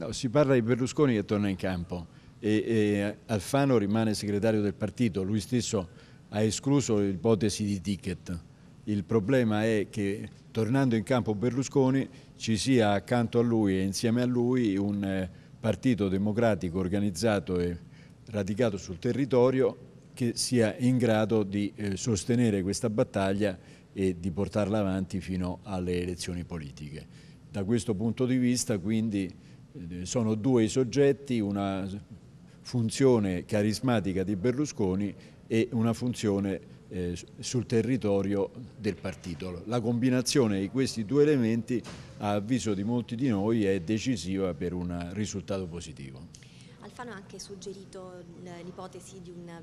No, si parla di Berlusconi che torna in campo e, e Alfano rimane segretario del partito, lui stesso ha escluso l'ipotesi di ticket. Il problema è che tornando in campo Berlusconi ci sia accanto a lui e insieme a lui un eh, partito democratico organizzato e radicato sul territorio che sia in grado di eh, sostenere questa battaglia e di portarla avanti fino alle elezioni politiche. Da questo punto di vista quindi eh, sono due i soggetti, una funzione carismatica di Berlusconi e una funzione eh, sul territorio del partito. La combinazione di questi due elementi, a avviso di molti di noi, è decisiva per un risultato positivo. Alfano ha anche suggerito l'ipotesi di un